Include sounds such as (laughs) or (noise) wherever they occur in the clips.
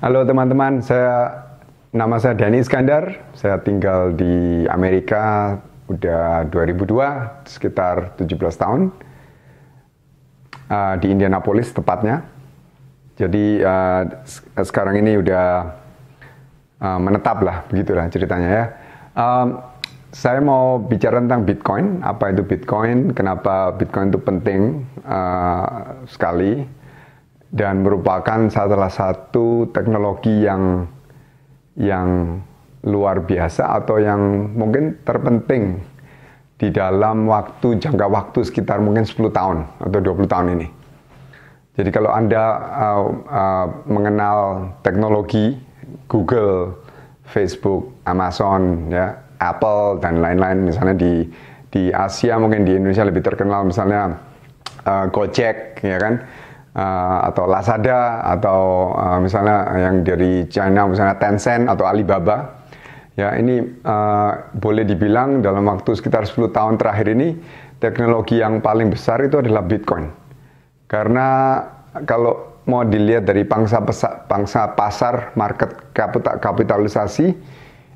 Halo teman-teman, saya nama saya Dani Iskandar. Saya tinggal di Amerika udah 2002, sekitar 17 tahun. Uh, di Indianapolis tepatnya. Jadi uh, sekarang ini udah uh, menetap lah, begitulah ceritanya ya. Um, saya mau bicara tentang Bitcoin, apa itu Bitcoin, kenapa Bitcoin itu penting uh, sekali dan merupakan salah satu teknologi yang yang luar biasa atau yang mungkin terpenting di dalam waktu jangka waktu sekitar mungkin 10 tahun atau 20 tahun ini. Jadi kalau Anda uh, uh, mengenal teknologi Google, Facebook, Amazon, ya, Apple dan lain-lain misalnya di di Asia mungkin di Indonesia lebih terkenal misalnya uh, Gojek ya kan Eh, atau Lazada atau uh, misalnya yang dari China misalnya Tencent atau Alibaba ya ini uh, boleh dibilang dalam waktu sekitar 10 tahun terakhir ini teknologi yang paling besar itu adalah Bitcoin karena kalau mau dilihat dari pangsa pesak, pangsa pasar market kapitalisasi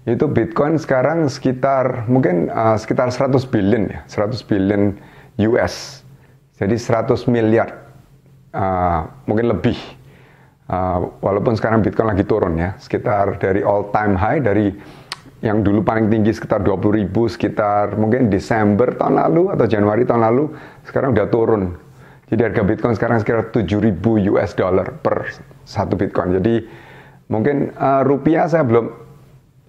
itu Bitcoin sekarang sekitar mungkin uh, sekitar 100 billion ya 100 billion US jadi 100 miliar uh, mungkin lebih. Uh, walaupun sekarang Bitcoin lagi turun ya, sekitar dari all time high dari yang dulu paling tinggi sekitar 20 ribu, sekitar mungkin Desember tahun lalu atau Januari tahun lalu, sekarang udah turun. Jadi harga Bitcoin sekarang sekitar 7 ribu US dollar per satu Bitcoin. Jadi mungkin uh, rupiah saya belum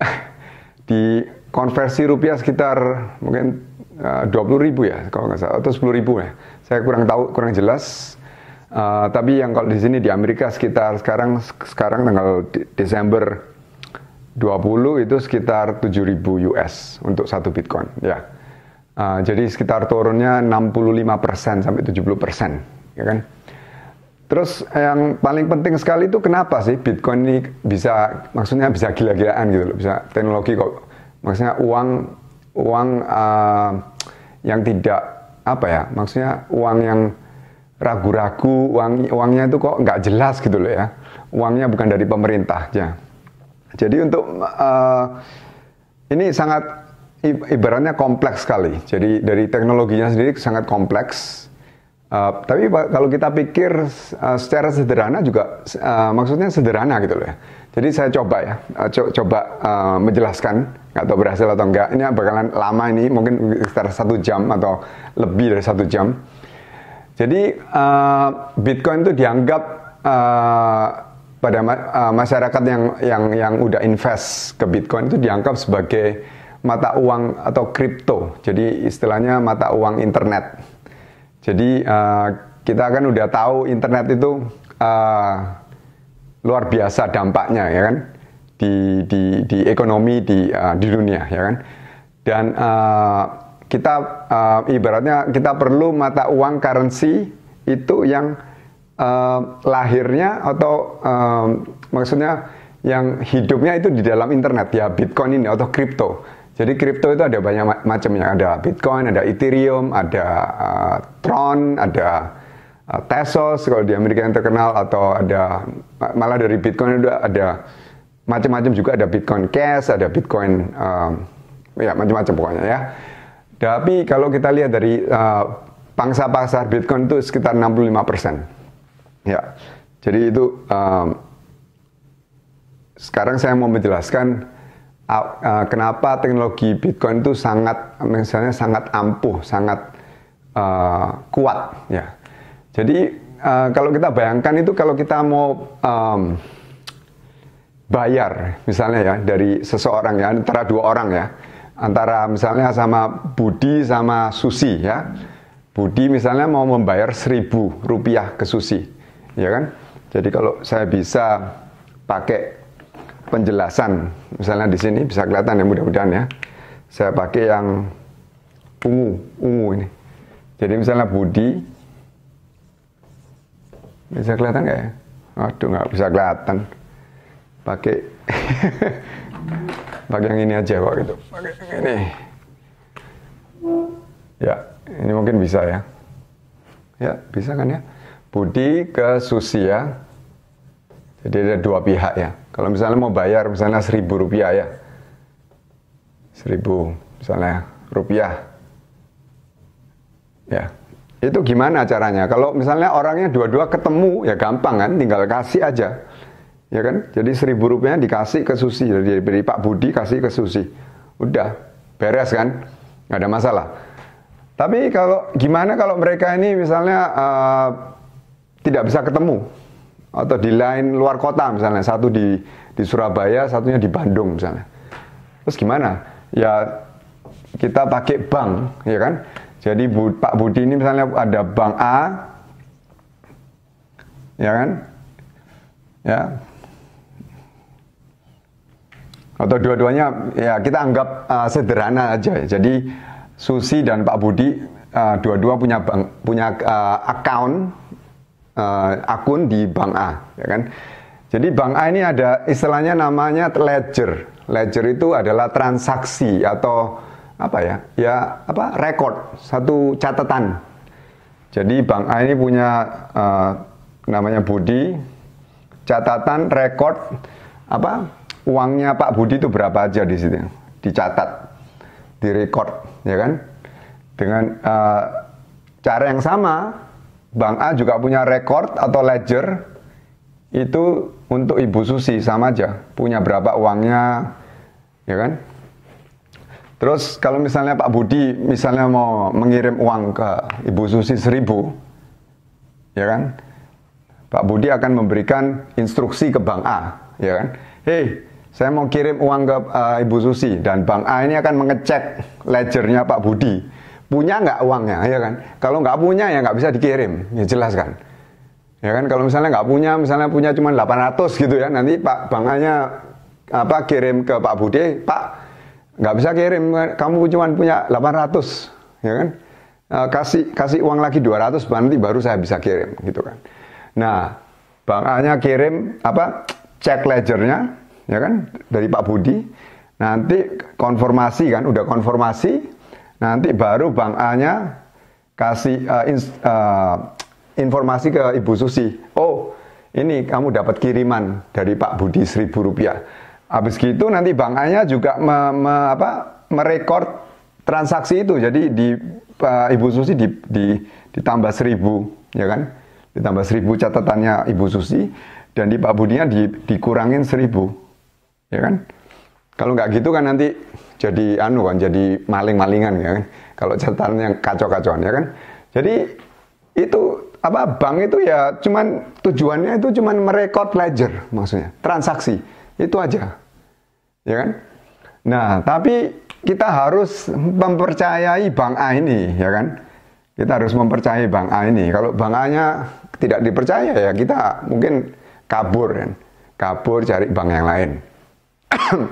(laughs) di konversi rupiah sekitar mungkin uh, 20 ribu ya kalau nggak salah atau 10 ribu ya. Saya kurang tahu, kurang jelas Uh, tapi yang kalau di sini di Amerika sekitar sekarang sekarang tanggal Desember 20 itu sekitar 7.000 US untuk satu Bitcoin ya. Uh, jadi sekitar turunnya 65% sampai 70% ya kan. Terus yang paling penting sekali itu kenapa sih Bitcoin ini bisa maksudnya bisa gila-gilaan gitu loh, bisa teknologi kok maksudnya uang uang uh, yang tidak apa ya, maksudnya uang yang ragu-ragu uang uangnya itu kok nggak jelas gitu loh ya uangnya bukan dari pemerintah ya jadi untuk uh, ini sangat ibaratnya kompleks sekali jadi dari teknologinya sendiri sangat kompleks uh, tapi kalau kita pikir uh, secara sederhana juga uh, maksudnya sederhana gitu loh ya jadi saya coba ya uh, co coba uh, menjelaskan nggak tahu berhasil atau enggak ini bakalan lama ini mungkin sekitar satu jam atau lebih dari satu jam jadi uh, Bitcoin itu dianggap uh, pada ma uh, masyarakat yang yang yang udah invest ke Bitcoin itu dianggap sebagai mata uang atau kripto. Jadi istilahnya mata uang internet. Jadi uh, kita kan udah tahu internet itu uh, luar biasa dampaknya ya kan di di di ekonomi di uh, di dunia ya kan. Dan uh, kita uh, ibaratnya kita perlu mata uang currency itu yang uh, lahirnya atau uh, maksudnya yang hidupnya itu di dalam internet ya Bitcoin ini atau kripto. Jadi kripto itu ada banyak macamnya, ada Bitcoin, ada Ethereum, ada uh, Tron, ada uh, Tezos kalau di Amerika yang terkenal atau ada malah dari Bitcoin itu ada macam-macam juga ada Bitcoin Cash, ada Bitcoin um, ya macam-macam pokoknya ya. Tapi kalau kita lihat dari uh, pangsa pasar Bitcoin itu sekitar 65%. Ya. Jadi itu um, sekarang saya mau menjelaskan uh, uh, kenapa teknologi Bitcoin itu sangat misalnya sangat ampuh, sangat uh, kuat ya. Jadi uh, kalau kita bayangkan itu kalau kita mau um, bayar misalnya ya dari seseorang ya antara dua orang ya antara misalnya sama Budi sama Susi ya. Budi misalnya mau membayar seribu rupiah ke Susi, ya kan? Jadi kalau saya bisa pakai penjelasan, misalnya di sini bisa kelihatan ya mudah-mudahan ya. Saya pakai yang ungu, ungu ini. Jadi misalnya Budi, bisa kelihatan nggak ya? Aduh nggak bisa kelihatan. Pakai (laughs) pakai yang ini aja kok gitu pakai yang ini ya ini mungkin bisa ya ya bisa kan ya Budi ke Susi ya jadi ada dua pihak ya kalau misalnya mau bayar misalnya seribu rupiah ya seribu misalnya rupiah ya itu gimana caranya kalau misalnya orangnya dua-dua ketemu ya gampang kan tinggal kasih aja ya kan? Jadi seribu rupiah dikasih ke Susi, jadi dari Pak Budi kasih ke Susi, udah beres kan, Gak ada masalah. Tapi kalau gimana kalau mereka ini misalnya uh, tidak bisa ketemu atau di lain luar kota misalnya satu di di Surabaya, satunya di Bandung misalnya. Terus gimana? Ya kita pakai bank, ya kan? Jadi Bu, Pak Budi ini misalnya ada bank A, ya kan? Ya, atau dua-duanya ya kita anggap uh, sederhana aja. ya. Jadi Susi dan Pak Budi uh, dua-dua punya bank, punya uh, account uh, akun di Bank A, ya kan? Jadi Bank A ini ada istilahnya namanya ledger. Ledger itu adalah transaksi atau apa ya? Ya apa? Record, satu catatan. Jadi Bank A ini punya uh, namanya Budi catatan record apa uangnya Pak Budi itu berapa aja di situ dicatat direkod ya kan dengan uh, cara yang sama Bang A juga punya record atau ledger itu untuk Ibu Susi sama aja punya berapa uangnya ya kan terus kalau misalnya Pak Budi misalnya mau mengirim uang ke Ibu Susi seribu ya kan Pak Budi akan memberikan instruksi ke Bang A ya kan hei saya mau kirim uang ke uh, Ibu Susi dan Bang A ini akan mengecek ledgernya Pak Budi punya nggak uangnya ya kan kalau nggak punya ya nggak bisa dikirim ya jelas kan ya kan kalau misalnya nggak punya misalnya punya cuma 800 gitu ya nanti Pak Bang A nya apa kirim ke Pak Budi Pak nggak bisa kirim kamu cuma punya 800 ya kan eh, kasih kasih uang lagi 200 nanti baru saya bisa kirim gitu kan nah Bang A nya kirim apa cek ledgernya ya kan dari Pak Budi nanti konformasi kan udah konformasi nanti baru Bang A nya kasih uh, eh, in, uh, eh, informasi ke Ibu Susi oh ini kamu dapat kiriman dari Pak Budi seribu rupiah habis gitu nanti Bang A nya juga me, me, apa, merekord transaksi itu jadi di uh, Ibu Susi di, di, ditambah seribu ya kan ditambah seribu catatannya Ibu Susi dan di Pak Budinya di, dikurangin seribu ya kan? Kalau nggak gitu kan nanti jadi anu kan, jadi maling-malingan ya kan? Kalau catatannya kacau-kacauan ya kan? Jadi itu apa bank itu ya cuman tujuannya itu cuman merekod ledger maksudnya transaksi itu aja ya kan nah tapi kita harus mempercayai bank A ini ya kan kita harus mempercayai bank A ini kalau bank A nya tidak dipercaya ya kita mungkin kabur kan kabur cari bank yang lain (coughs)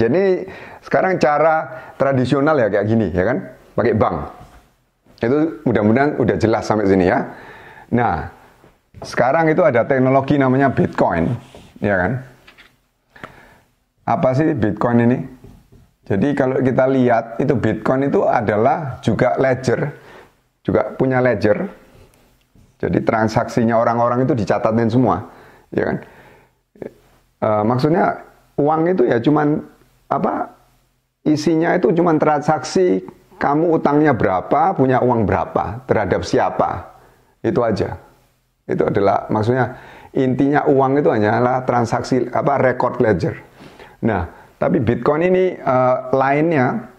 Jadi sekarang cara tradisional ya kayak gini ya kan, pakai bank. Itu mudah-mudahan udah jelas sampai sini ya. Nah, sekarang itu ada teknologi namanya Bitcoin, ya kan? Apa sih Bitcoin ini? Jadi kalau kita lihat itu Bitcoin itu adalah juga ledger, juga punya ledger. Jadi transaksinya orang-orang itu dicatatin semua, ya kan? E, maksudnya uang itu ya cuman apa isinya itu cuman transaksi kamu utangnya berapa, punya uang berapa, terhadap siapa. Itu aja. Itu adalah maksudnya intinya uang itu hanyalah transaksi apa record ledger. Nah, tapi Bitcoin ini uh, lainnya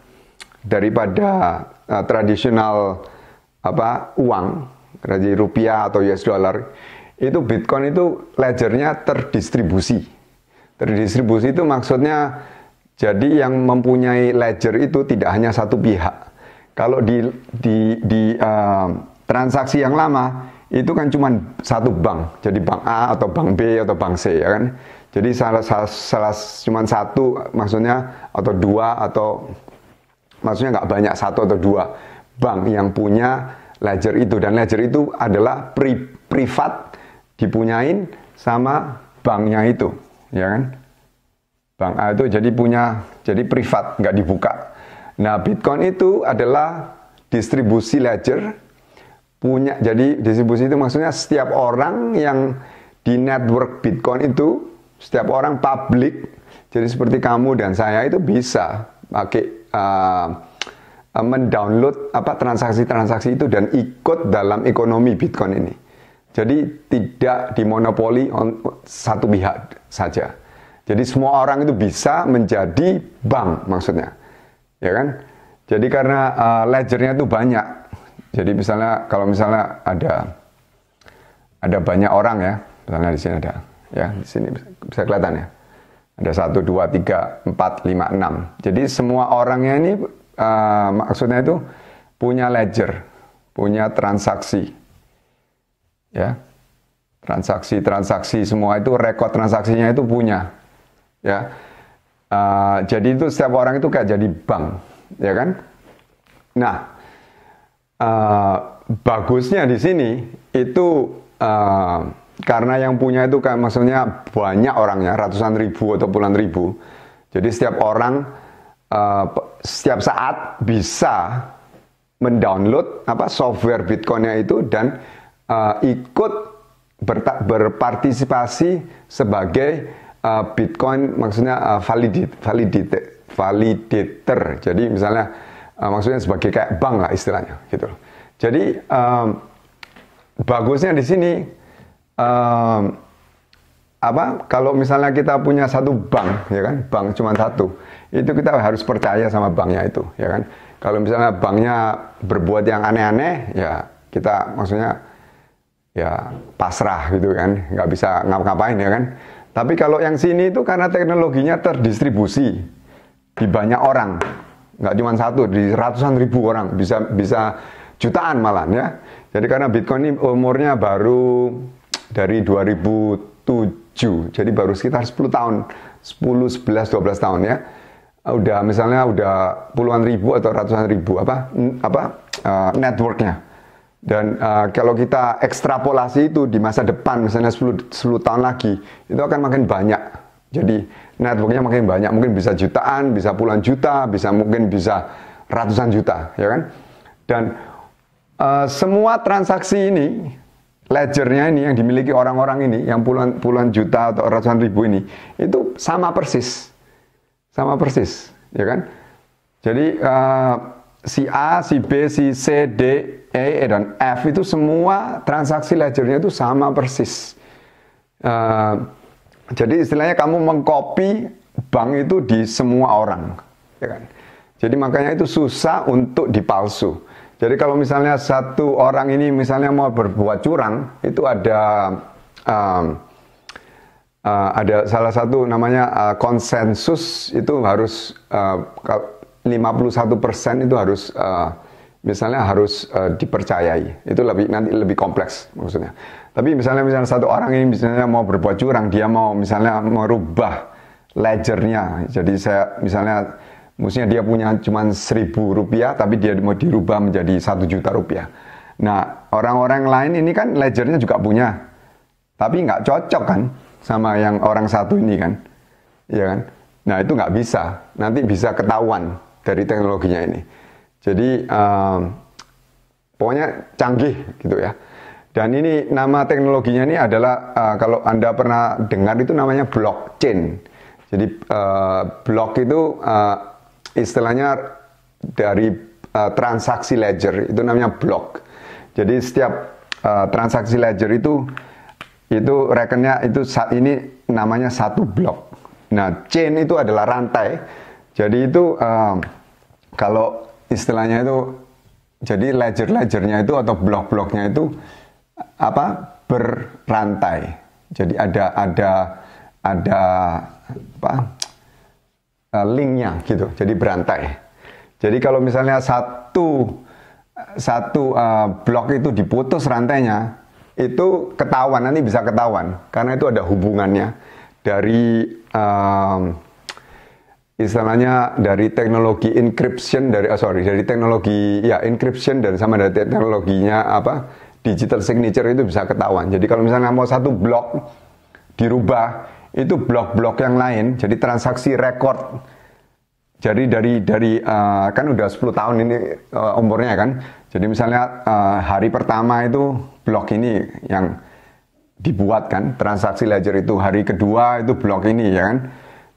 daripada uh, tradisional apa uang dari rupiah atau US dollar itu Bitcoin itu ledgernya terdistribusi Terdistribusi itu maksudnya jadi yang mempunyai ledger itu tidak hanya satu pihak. Kalau di di di uh, transaksi yang lama itu kan cuma satu bank, jadi bank A atau bank B atau bank C ya kan. Jadi salah salah, salah cuma satu maksudnya atau dua atau maksudnya nggak banyak satu atau dua bank yang punya ledger itu dan ledger itu adalah pri, privat dipunyain sama banknya itu ya kan? Bank A itu jadi punya, jadi privat, nggak dibuka. Nah, Bitcoin itu adalah distribusi ledger punya. Jadi distribusi itu maksudnya setiap orang yang di network Bitcoin itu setiap orang publik. Jadi seperti kamu dan saya itu bisa pakai uh, mendownload apa transaksi-transaksi itu dan ikut dalam ekonomi Bitcoin ini. Jadi tidak dimonopoli on satu pihak saja. Jadi semua orang itu bisa menjadi bank maksudnya. Ya kan? Jadi karena uh, ledgernya itu banyak. Jadi misalnya kalau misalnya ada ada banyak orang ya, misalnya di sini ada ya, di sini bisa kelihatan ya. Ada 1 2 3 4 5 6. Jadi semua orangnya ini uh, maksudnya itu punya ledger, punya transaksi ya transaksi-transaksi semua itu rekod transaksinya itu punya ya uh, jadi itu setiap orang itu kayak jadi bank ya kan nah uh, bagusnya di sini itu uh, karena yang punya itu kan maksudnya banyak orangnya ratusan ribu atau puluhan ribu jadi setiap orang uh, setiap saat bisa mendownload apa software Bitcoinnya itu dan uh, ikut berpartisipasi sebagai uh, Bitcoin maksudnya uh, eh, validate, validate, validator. Jadi misalnya uh, maksudnya sebagai kayak bank lah istilahnya gitu. Jadi um, bagusnya di sini um, apa kalau misalnya kita punya satu bank ya kan bank cuma satu itu kita harus percaya sama banknya itu ya kan kalau misalnya banknya berbuat yang aneh-aneh ya kita maksudnya ya pasrah gitu kan, nggak bisa ngap ngapain ya kan. Tapi kalau yang sini itu karena teknologinya terdistribusi di banyak orang, nggak cuma satu, di ratusan ribu orang, bisa bisa jutaan malah ya. Jadi karena Bitcoin ini umurnya baru dari 2007, jadi baru sekitar 10 tahun, 10, 11, 12 tahun ya. Udah misalnya udah puluhan ribu atau ratusan ribu apa apa uh, networknya dan uh, kalau kita ekstrapolasi itu di masa depan, misalnya 10, 10 tahun lagi, itu akan makin banyak. Jadi networknya makin banyak, mungkin bisa jutaan, bisa puluhan juta, bisa mungkin bisa ratusan juta, ya kan? Dan uh, semua transaksi ini, ledgernya ini yang dimiliki orang-orang ini, yang puluhan puluhan juta atau ratusan ribu ini, itu sama persis, sama persis, ya kan? Jadi uh, si A, si B, si C, D, e, e, dan F itu semua transaksi ledgernya itu sama persis. Uh, jadi istilahnya kamu mengcopy bank itu di semua orang, ya kan? Jadi makanya itu susah untuk dipalsu. Jadi kalau misalnya satu orang ini misalnya mau berbuat curang, itu ada um, uh, ada salah satu namanya uh, konsensus itu harus uh, 51% itu harus uh, misalnya harus uh, dipercayai. Itu lebih nanti lebih kompleks maksudnya. Tapi misalnya misalnya satu orang ini misalnya mau berbuat curang, dia mau misalnya merubah ledgernya. Jadi saya misalnya maksudnya dia punya cuma seribu rupiah, tapi dia mau dirubah menjadi satu juta rupiah. Nah orang-orang lain ini kan ledgernya juga punya, tapi nggak cocok kan sama yang orang satu ini kan, ya kan? Nah itu nggak bisa, nanti bisa ketahuan dari teknologinya ini. Jadi um, pokoknya canggih gitu ya. Dan ini nama teknologinya ini adalah uh, kalau anda pernah dengar itu namanya blockchain. Jadi uh, block itu uh, istilahnya dari uh, transaksi ledger itu namanya block. Jadi setiap uh, transaksi ledger itu itu rekennya itu saat ini namanya satu block. Nah, chain itu adalah rantai jadi itu um, kalau istilahnya itu jadi ledger-ledgernya itu atau blok-bloknya itu apa berantai. Jadi ada ada ada apa eh, linknya gitu. Jadi berantai. Jadi kalau misalnya satu satu uh, blok itu diputus rantainya, itu ketahuan nanti bisa ketahuan karena itu ada hubungannya dari um, istilahnya dari teknologi encryption dari oh sorry dari teknologi ya encryption dan sama dari teknologinya apa digital signature itu bisa ketahuan. Jadi kalau misalnya mau satu blok dirubah itu blok-blok yang lain jadi transaksi record jadi dari dari uh, kan udah 10 tahun ini uh, umurnya kan jadi misalnya uh, hari pertama itu blok ini yang dibuat kan transaksi ledger itu hari kedua itu blok ini ya kan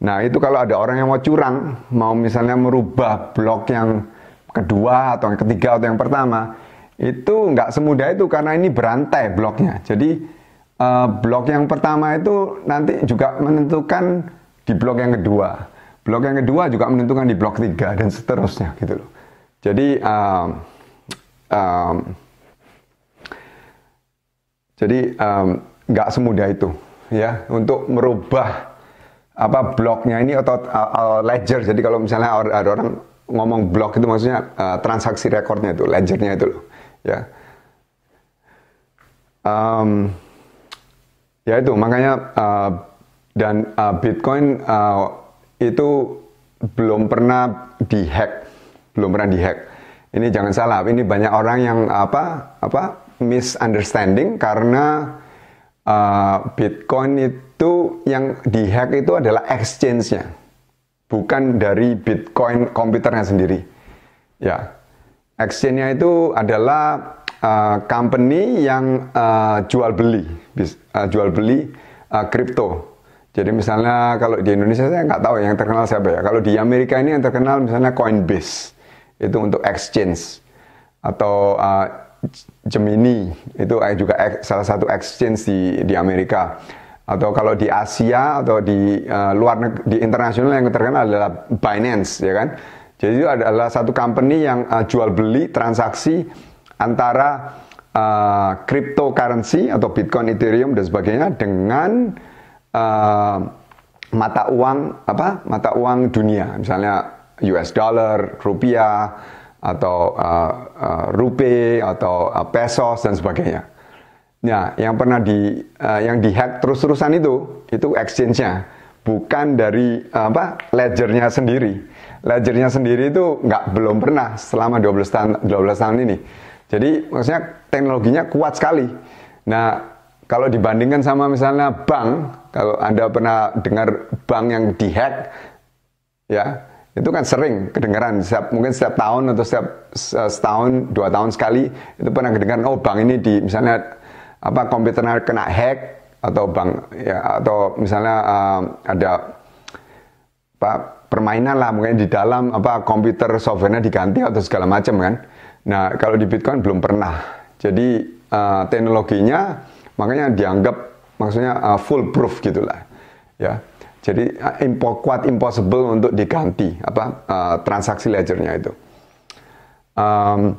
Nah, itu kalau ada orang yang mau curang, mau misalnya merubah blok yang kedua atau yang ketiga atau yang pertama, itu nggak semudah itu karena ini berantai bloknya. Jadi, eh, blok yang pertama itu nanti juga menentukan di blok yang kedua. Blok yang kedua juga menentukan di blok tiga dan seterusnya gitu loh. Jadi, um, um, jadi eh, nggak semudah itu ya untuk merubah apa bloknya ini atau uh, uh ledger. Jadi kalau misalnya ada orang ngomong blok itu maksudnya uh, transaksi rekornya itu, ledgernya itu loh. Ya. Um, ya itu makanya uh, dan uh, Bitcoin uh, itu belum pernah dihack, belum pernah dihack. Ini jangan salah, ini banyak orang yang apa apa misunderstanding karena uh, Bitcoin itu itu yang dihack itu adalah exchange-nya. Bukan dari Bitcoin komputernya sendiri. Ya. Exchange-nya itu adalah uh, company yang uh, jual beli, uh, jual beli uh, kripto. Jadi misalnya kalau di Indonesia saya nggak tahu ya, yang terkenal siapa ya. Kalau di Amerika ini yang terkenal misalnya Coinbase itu untuk exchange atau uh, Gemini itu juga salah satu exchange di di Amerika atau kalau di Asia atau di uh, luar di internasional yang terkenal adalah Binance ya kan. Jadi itu adalah satu company yang uh, jual beli transaksi antara uh, cryptocurrency atau Bitcoin, Ethereum dan sebagainya dengan uh, mata uang apa? mata uang dunia. Misalnya US dollar, rupiah atau uh, uh, rupiah atau uh, pesos dan sebagainya. Ya, yang pernah di uh, yang dihack terus-terusan itu itu exchange-nya, bukan dari uh, apa ledgernya sendiri. Ledgernya sendiri itu nggak belum pernah selama 12 tahun 12 tahun ini. Jadi maksudnya teknologinya kuat sekali. Nah, kalau dibandingkan sama misalnya bank, kalau Anda pernah dengar bank yang dihack ya, itu kan sering kedengaran setiap, mungkin setiap tahun atau setiap eh, setahun dua tahun sekali itu pernah kedengaran oh bank ini di misalnya apa komputer kena hack atau bank ya, atau misalnya uh, ada apa, permainan lah mungkin di dalam apa komputer softwarenya diganti atau segala macam kan. Nah kalau di Bitcoin belum pernah. Jadi uh, teknologinya makanya dianggap maksudnya uh, eh, full proof gitulah ya. Jadi uh, impo, kuat impossible untuk diganti apa uh, transaksi ledgernya itu. Um,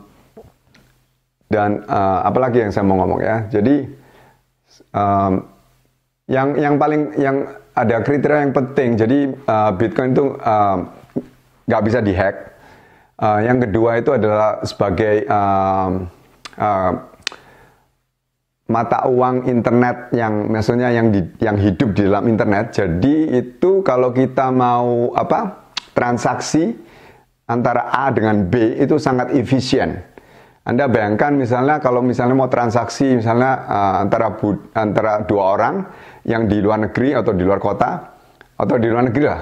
dan uh, eh, apalagi yang saya mau ngomong ya. Jadi um, yang yang paling yang ada kriteria yang penting. Jadi uh, Bitcoin itu nggak uh, bisa dihack. Uh, yang kedua itu adalah sebagai uh, uh, mata uang internet yang maksudnya yang di, yang hidup di dalam internet. Jadi itu kalau kita mau apa transaksi antara A dengan B itu sangat efisien anda bayangkan misalnya kalau misalnya mau transaksi misalnya eh, antara antara dua orang yang di luar negeri atau di luar kota atau di luar negeri lah.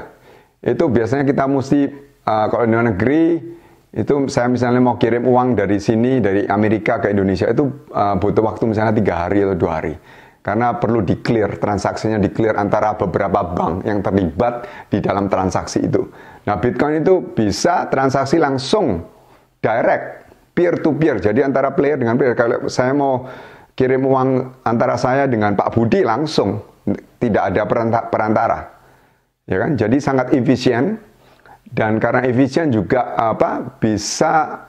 Itu biasanya kita mesti eh, kalau di luar negeri itu saya misalnya mau kirim uang dari sini dari Amerika ke Indonesia itu eh, butuh waktu misalnya tiga hari atau dua hari karena perlu di clear transaksinya di clear antara beberapa bank yang terlibat di dalam transaksi itu. Nah Bitcoin itu bisa transaksi langsung direct peer to peer. Jadi antara player dengan player. Kalau saya mau kirim uang antara saya dengan Pak Budi langsung tidak ada perantara. Ya kan? Jadi sangat efisien dan karena efisien juga apa bisa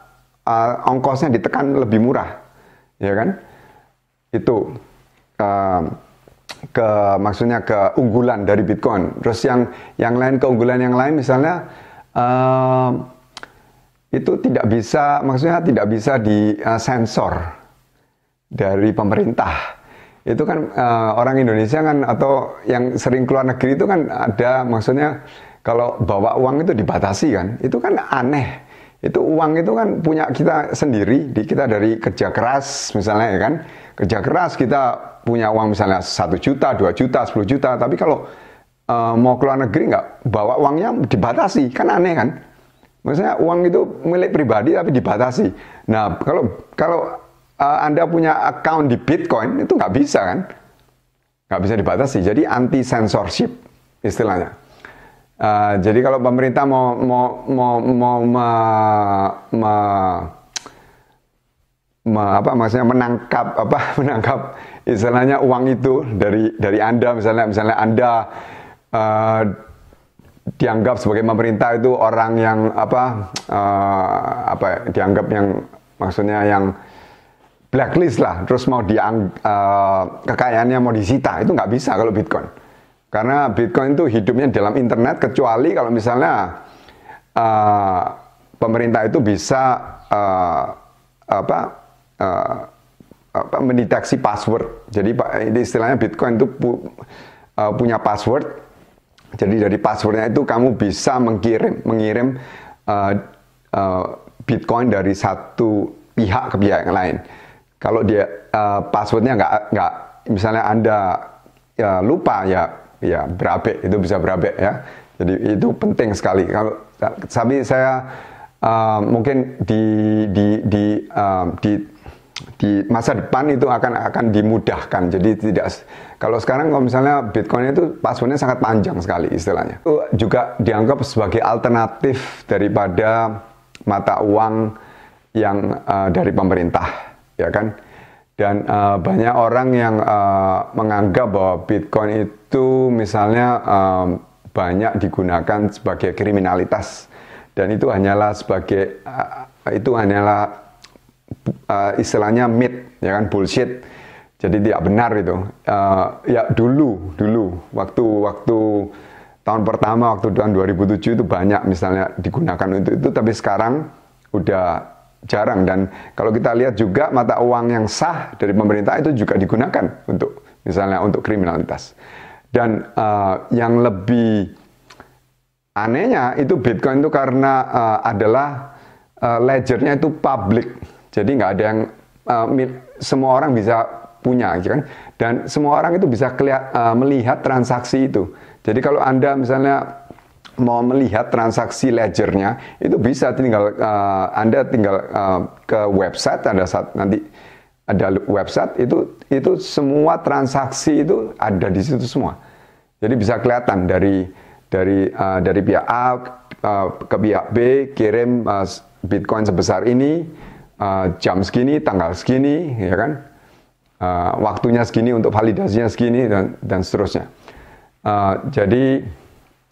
uh, ongkosnya ditekan lebih murah. Ya kan? Itu uh, ke maksudnya keunggulan dari Bitcoin. Terus yang yang lain keunggulan yang lain misalnya uh, itu tidak bisa, maksudnya tidak bisa di eh, sensor dari pemerintah. Itu kan uh, orang Indonesia kan atau yang sering keluar negeri itu kan ada maksudnya kalau bawa uang itu dibatasi kan. Itu kan aneh. Itu uang itu kan punya kita sendiri, di kita dari kerja keras misalnya ya kan. Kerja keras kita punya uang misalnya satu juta, 2 juta, 10 juta. Tapi kalau uh, mau keluar negeri nggak bawa uangnya dibatasi. Kan aneh kan Maksudnya uang itu milik pribadi tapi dibatasi. Nah, kalau kalau uh, Anda punya account di Bitcoin itu nggak bisa kan? Nggak bisa dibatasi. Jadi anti censorship istilahnya. Uh, jadi kalau pemerintah mau mau mau mau ma, ma, ma, apa maksudnya menangkap apa (laughs) menangkap istilahnya uang itu dari dari Anda misalnya misalnya Anda uh, dianggap sebagai pemerintah itu orang yang apa uh, apa ya, dianggap yang maksudnya yang blacklist lah terus mau diang uh, kekayaannya mau disita itu nggak bisa kalau Bitcoin karena Bitcoin itu hidupnya dalam internet kecuali kalau misalnya uh, pemerintah itu bisa uh, apa uh, apa mendeteksi password jadi pak istilahnya Bitcoin itu pu, uh, punya password jadi dari passwordnya itu kamu bisa mengirim mengirim uh, uh, eh, Bitcoin dari satu pihak ke pihak yang lain. Kalau dia uh, passwordnya nggak nggak misalnya anda ya, lupa ya ya berabe itu bisa berabe ya. Jadi itu penting sekali. Kalau tapi saya uh, mungkin di di di uh, di di masa depan itu akan akan dimudahkan. Jadi tidak kalau sekarang kalau misalnya Bitcoin itu passwordnya sangat panjang sekali istilahnya. Itu juga dianggap sebagai alternatif daripada mata uang yang uh, dari pemerintah, ya kan? Dan uh, banyak orang yang uh, menganggap bahwa Bitcoin itu misalnya uh, banyak digunakan sebagai kriminalitas dan itu hanyalah sebagai uh, itu hanyalah uh, istilahnya myth ya kan bullshit jadi tidak benar itu uh, ya dulu dulu waktu waktu tahun pertama waktu tahun 2007 itu banyak misalnya digunakan untuk itu tapi sekarang udah jarang dan kalau kita lihat juga mata uang yang sah dari pemerintah itu juga digunakan untuk misalnya untuk kriminalitas dan uh, yang lebih anehnya itu Bitcoin itu karena uh, adalah uh, ledgernya itu publik jadi nggak ada yang uh, semua orang bisa punya, gitu kan? Dan semua orang itu bisa kelihat, uh, eh, melihat transaksi itu. Jadi kalau anda misalnya mau melihat transaksi ledgernya itu bisa tinggal uh, anda tinggal uh, ke website anda saat nanti ada website itu itu semua transaksi itu ada di situ semua jadi bisa kelihatan dari dari uh, dari pihak A uh, ke pihak B kirim uh, Bitcoin sebesar ini Ah, jam segini, tanggal segini, ya kan? Uh, waktunya segini untuk validasinya segini dan dan seterusnya. Uh, jadi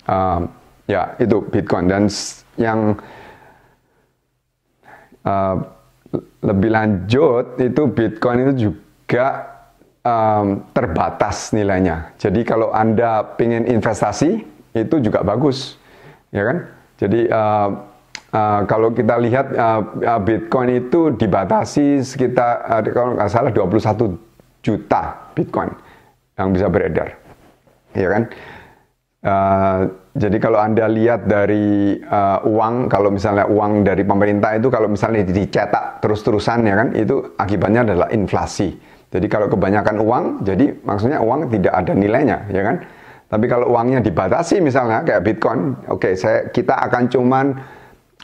uh, ya itu Bitcoin dan yang uh, lebih lanjut itu Bitcoin itu juga um, terbatas nilainya. Jadi kalau anda ingin investasi itu juga bagus, ya kan? Jadi uh, Uh, kalau kita lihat uh, Bitcoin itu dibatasi sekitar uh, kalau nggak salah 21 juta Bitcoin yang bisa beredar, ya kan? Uh, jadi kalau anda lihat dari uh, uang, kalau misalnya uang dari pemerintah itu kalau misalnya dicetak terus-terusan ya kan, itu akibatnya adalah inflasi. Jadi kalau kebanyakan uang, jadi maksudnya uang tidak ada nilainya, ya kan? Tapi kalau uangnya dibatasi misalnya kayak Bitcoin, oke, okay, saya kita akan cuman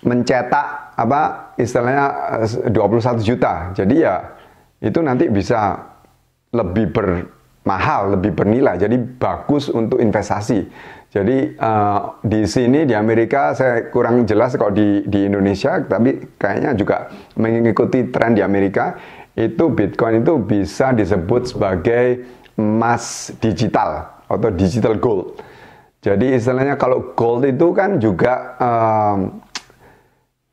mencetak apa istilahnya 21 eh, juta. Jadi ya itu nanti bisa lebih mahal, lebih bernilai. Jadi bagus untuk investasi. Jadi uh, di sini di Amerika saya kurang jelas kalau di di Indonesia, tapi kayaknya juga mengikuti tren di Amerika itu Bitcoin itu bisa disebut sebagai emas digital atau digital gold. Jadi istilahnya kalau gold itu kan juga um,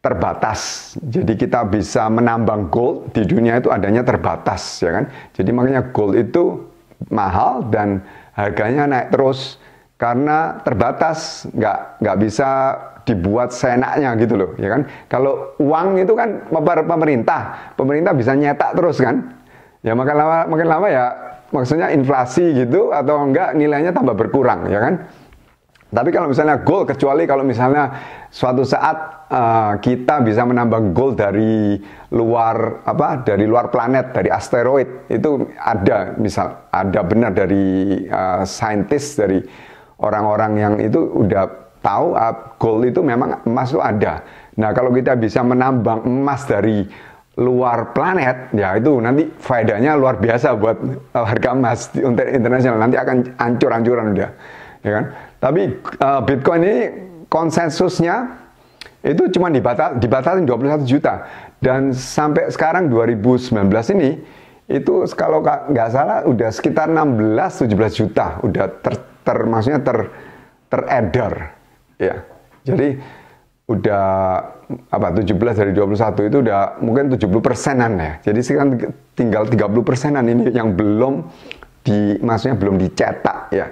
terbatas. Jadi kita bisa menambang gold di dunia itu adanya terbatas ya kan. Jadi makanya gold itu mahal dan harganya naik terus karena terbatas, nggak nggak bisa dibuat seenaknya gitu loh ya kan. Kalau uang itu kan pemerintah, pemerintah bisa nyetak terus kan. Ya makin lama makin lama ya maksudnya inflasi gitu atau enggak nilainya tambah berkurang ya kan. Tapi kalau misalnya goal, kecuali kalau misalnya suatu saat uh, kita bisa menambah goal dari luar apa, dari luar planet, dari asteroid itu ada misal, ada benar dari uh, saintis, dari orang-orang yang itu udah tahu uh, goal itu memang emas itu ada. Nah kalau kita bisa menambang emas dari luar planet ya itu nanti faedahnya luar biasa buat harga emas di internasional nanti akan ancur-ancuran udah ya kan tapi uh, Bitcoin ini konsensusnya itu cuma dibatal 21 juta dan sampai sekarang 2019 ini itu kalau nggak salah udah sekitar 16 17 juta udah ter, ter maksudnya ter teredar ya. Jadi udah apa 17 dari 21 itu udah mungkin 70 persenan ya. Jadi sekarang tinggal 30 persenan ini yang belum di maksudnya belum dicetak ya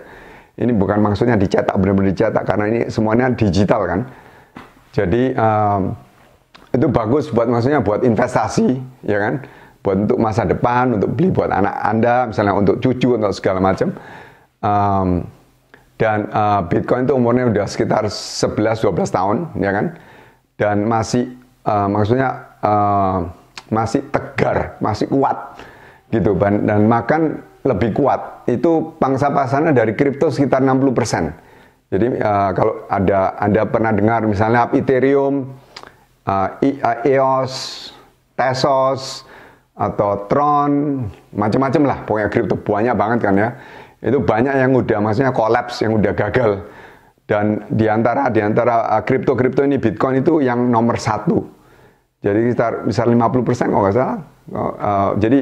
ini bukan maksudnya dicetak benar-benar dicetak karena ini semuanya digital kan. Jadi um, itu bagus buat maksudnya buat investasi ya kan, buat untuk masa depan, untuk beli buat anak anda, misalnya untuk cucu untuk segala macam. Um, dan uh, Bitcoin itu umurnya udah sekitar 11-12 tahun ya kan, dan masih uh, maksudnya uh, masih tegar, masih kuat gitu dan makan lebih kuat. Itu pangsa pasarnya dari kripto sekitar 60 persen. Jadi uh, kalau ada Anda pernah dengar misalnya Ethereum, uh, eh, EOS, eh, e Tesos, atau Tron, macam-macam lah. Pokoknya kripto banyak banget kan ya. Itu banyak yang udah maksudnya kolaps, yang udah gagal. Dan diantara diantara kripto-kripto ini Bitcoin itu yang nomor satu. Jadi sekitar bisa 50 persen kalau nggak salah. Uh, uh, jadi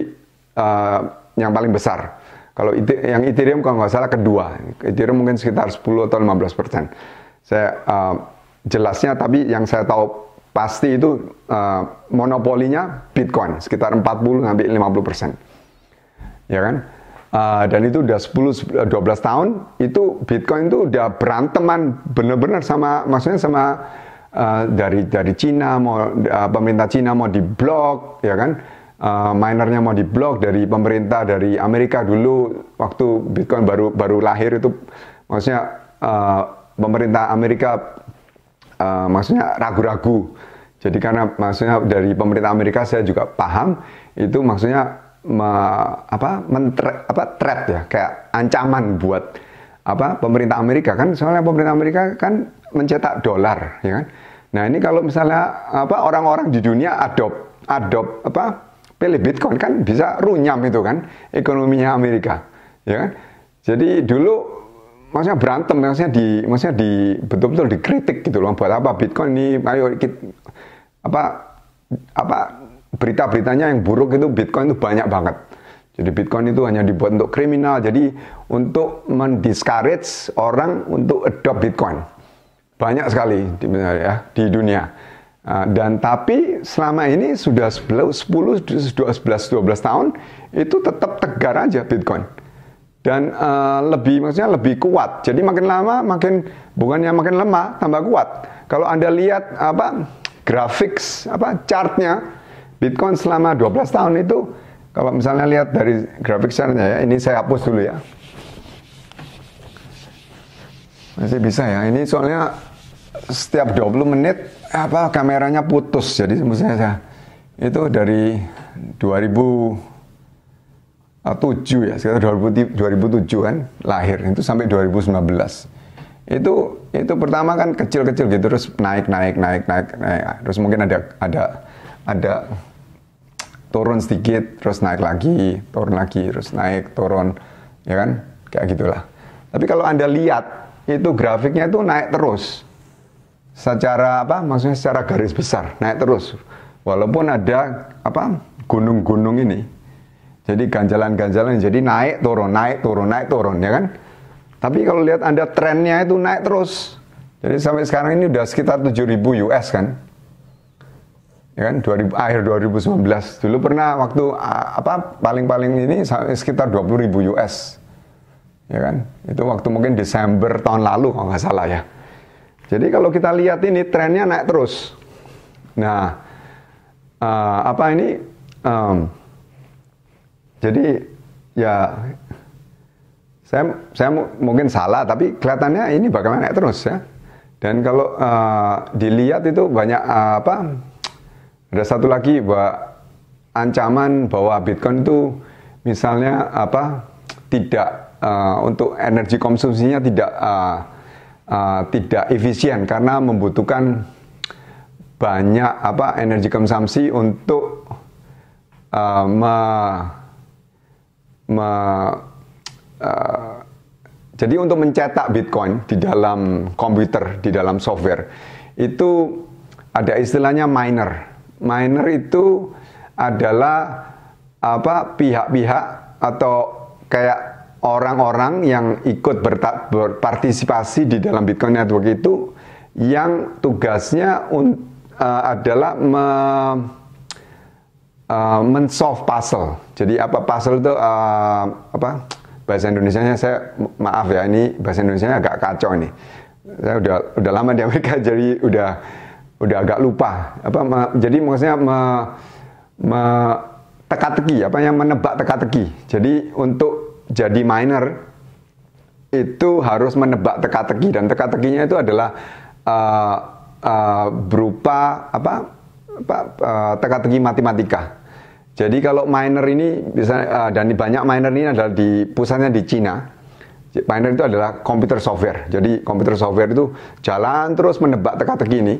yang paling besar. Kalau yang Ethereum kalau nggak salah kedua, Ethereum mungkin sekitar 10 atau 15 persen. Saya uh, jelasnya tapi yang saya tahu pasti itu uh, monopolinya Bitcoin sekitar 40 sampai 50 persen, ya kan? Uh, dan itu udah 10 12 tahun itu Bitcoin itu udah beranteman bener-bener sama maksudnya sama uh, dari dari Cina mau uh, pemerintah Cina mau diblok ya kan uh, minernya mau diblok dari pemerintah dari Amerika dulu waktu Bitcoin baru baru lahir itu maksudnya uh, pemerintah Amerika uh, maksudnya ragu-ragu. Jadi karena maksudnya dari pemerintah Amerika saya juga paham itu maksudnya me, apa mentre, apa threat ya kayak ancaman buat apa pemerintah Amerika kan soalnya pemerintah Amerika kan mencetak dolar ya kan. Nah, ini kalau misalnya apa orang-orang di dunia adopt adopt apa pilih Bitcoin kan bisa runyam itu kan ekonominya Amerika ya kan jadi dulu maksudnya berantem maksudnya di maksudnya di betul-betul dikritik gitu loh buat apa Bitcoin ini ayo kita, apa apa berita-beritanya yang buruk itu Bitcoin itu banyak banget jadi Bitcoin itu hanya dibuat untuk kriminal jadi untuk mendiscourage orang untuk adopt Bitcoin banyak sekali di, ya, di dunia Ah, dan tapi selama ini sudah 10, 10 12, 12 tahun itu tetap tegar aja Bitcoin. Dan uh, lebih maksudnya lebih kuat. Jadi makin lama makin bukannya makin lemah tambah kuat. Kalau Anda lihat apa grafik apa chartnya Bitcoin selama 12 tahun itu kalau misalnya lihat dari grafik chartnya ya, ini saya hapus dulu ya. Masih bisa ya. Ini soalnya setiap 20 menit apa kameranya putus jadi misalnya saya itu dari 2007 ya sekitar 2007 kan lahir itu sampai 2019 itu itu pertama kan kecil-kecil gitu terus naik naik naik naik naik terus mungkin ada ada ada turun sedikit terus naik lagi turun lagi terus naik turun ya kan kayak gitulah tapi kalau anda lihat itu grafiknya itu naik terus secara apa maksudnya secara garis besar naik terus walaupun ada apa gunung-gunung ini jadi ganjalan-ganjalan jadi naik turun naik turun naik turun ya kan tapi kalau lihat anda trennya itu naik terus jadi sampai sekarang ini udah sekitar 7000 US kan ya kan 2000, akhir 2019 dulu pernah waktu apa paling-paling ini sekitar 20000 US ya kan itu waktu mungkin Desember tahun lalu kalau nggak salah ya jadi kalau kita lihat ini trennya naik terus. Nah, uh, apa ini? Um, jadi ya saya saya mungkin salah tapi kelihatannya ini bakal naik terus ya. Dan kalau uh, dilihat itu banyak uh, apa? Ada satu lagi bahwa ancaman bahwa Bitcoin itu misalnya apa tidak uh, untuk energi konsumsinya tidak uh, uh, tidak efisien karena membutuhkan banyak apa energi konsumsi untuk uh, me, me, uh, jadi untuk mencetak Bitcoin di dalam komputer di dalam software itu ada istilahnya miner miner itu adalah apa pihak-pihak atau kayak orang-orang yang ikut berpartisipasi di dalam Bitcoin Network itu yang tugasnya uh, adalah me, uh, mensolve puzzle. Jadi apa puzzle itu uh, apa bahasa Indonesia-nya saya maaf ya ini bahasa Indonesia-nya agak kacau ini. Saya udah udah lama di Amerika (laughs) jadi udah udah agak lupa apa me, jadi maksudnya me, me teka-teki apa yang menebak teka-teki. Jadi untuk jadi miner itu harus menebak teka-teki dan teka-tekinya itu adalah uh, uh, berupa apa, apa uh, teka-teki matematika. Jadi kalau miner ini bisa uh, dan banyak miner ini adalah di pusatnya di Cina. Miner itu adalah komputer software. Jadi komputer software itu jalan terus menebak teka-teki ini.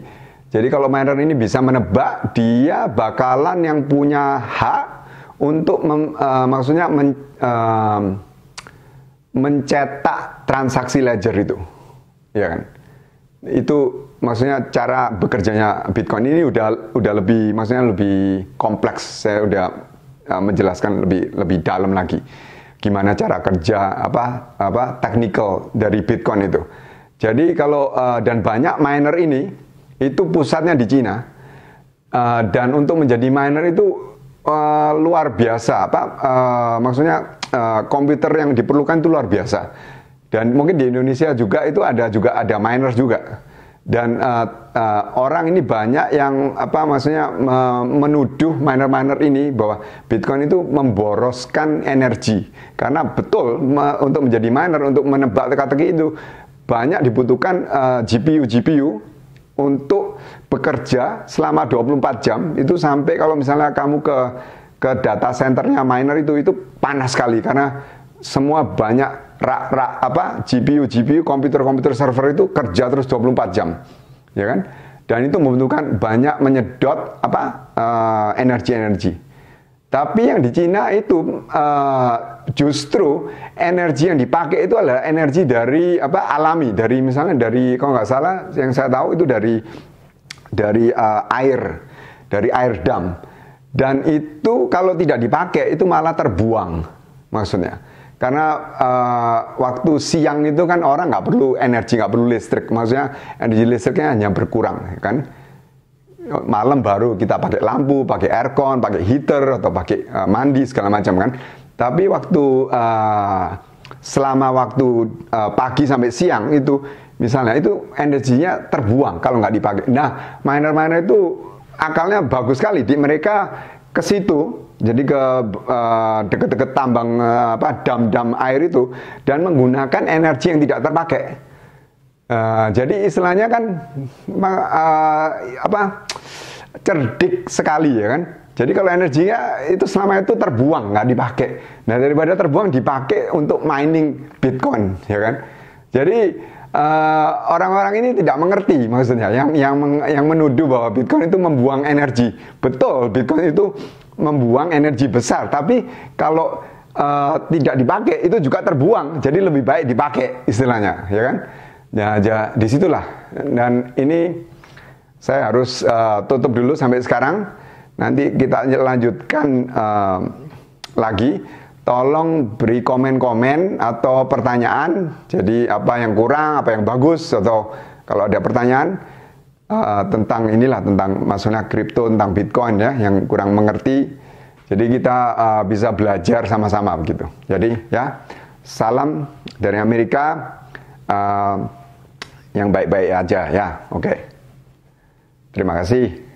Jadi kalau miner ini bisa menebak, dia bakalan yang punya hak untuk mem, uh, maksudnya men, uh, mencetak transaksi ledger itu, ya kan? Itu maksudnya cara bekerjanya Bitcoin ini udah udah lebih maksudnya lebih kompleks. Saya udah uh, menjelaskan lebih lebih dalam lagi gimana cara kerja apa apa technical dari Bitcoin itu. Jadi kalau uh, dan banyak miner ini itu pusatnya di Cina. Uh, dan untuk menjadi miner itu Eh, luar biasa apa uh, maksudnya uh, komputer yang diperlukan itu luar biasa dan mungkin di Indonesia juga itu ada juga ada miners juga dan uh, uh, orang ini banyak yang apa maksudnya uh, menuduh miner-miner ini bahwa Bitcoin itu memboroskan energi karena betul me, untuk menjadi miner untuk menebak teka-teki itu banyak dibutuhkan uh, GPU GPU untuk bekerja selama 24 jam itu sampai kalau misalnya kamu ke ke data centernya miner itu itu panas sekali karena semua banyak rak-rak apa GPU GPU komputer-komputer server itu kerja terus 24 jam ya kan dan itu membutuhkan banyak menyedot apa eh, energi-energi uh, tapi yang di Cina itu uh, justru energi yang dipakai itu adalah energi dari apa alami dari misalnya dari kalau nggak salah yang saya tahu itu dari dari uh, air, dari air dam. Dan itu kalau tidak dipakai itu malah terbuang maksudnya. Karena uh, waktu siang itu kan orang nggak perlu energi, nggak perlu listrik. Maksudnya energi listriknya hanya berkurang ya kan. Malam baru kita pakai lampu, pakai aircon, pakai heater atau pakai uh, mandi segala macam kan. Tapi waktu uh, selama waktu uh, pagi sampai siang itu Misalnya itu energinya terbuang kalau nggak dipakai. Nah, miner-miner itu akalnya bagus sekali. Di mereka ke situ, jadi ke deket eh, deket-deket tambang uh, apa dam-dam air itu dan menggunakan energi yang tidak terpakai. Uh, jadi istilahnya kan uh, apa cerdik sekali ya kan. Jadi kalau energinya itu selama itu terbuang nggak dipakai. Nah daripada terbuang dipakai untuk mining Bitcoin ya kan. Jadi Eh, orang-orang uh, ini tidak mengerti maksudnya yang yang yang menuduh bahwa Bitcoin itu membuang energi. Betul, Bitcoin itu membuang energi besar, tapi kalau uh, tidak dipakai itu juga terbuang. Jadi lebih baik dipakai istilahnya, ya kan? Ya, ya disitulah. Dan ini saya harus uh, tutup dulu sampai sekarang. Nanti kita lanjutkan uh, lagi tolong beri komen-komen atau pertanyaan. Jadi apa yang kurang, apa yang bagus atau kalau ada pertanyaan uh, tentang inilah tentang maksudnya kripto tentang Bitcoin ya yang kurang mengerti. Jadi kita uh, bisa belajar sama-sama begitu. Jadi ya salam dari Amerika uh, yang baik-baik aja ya. Oke. Okay. Terima kasih.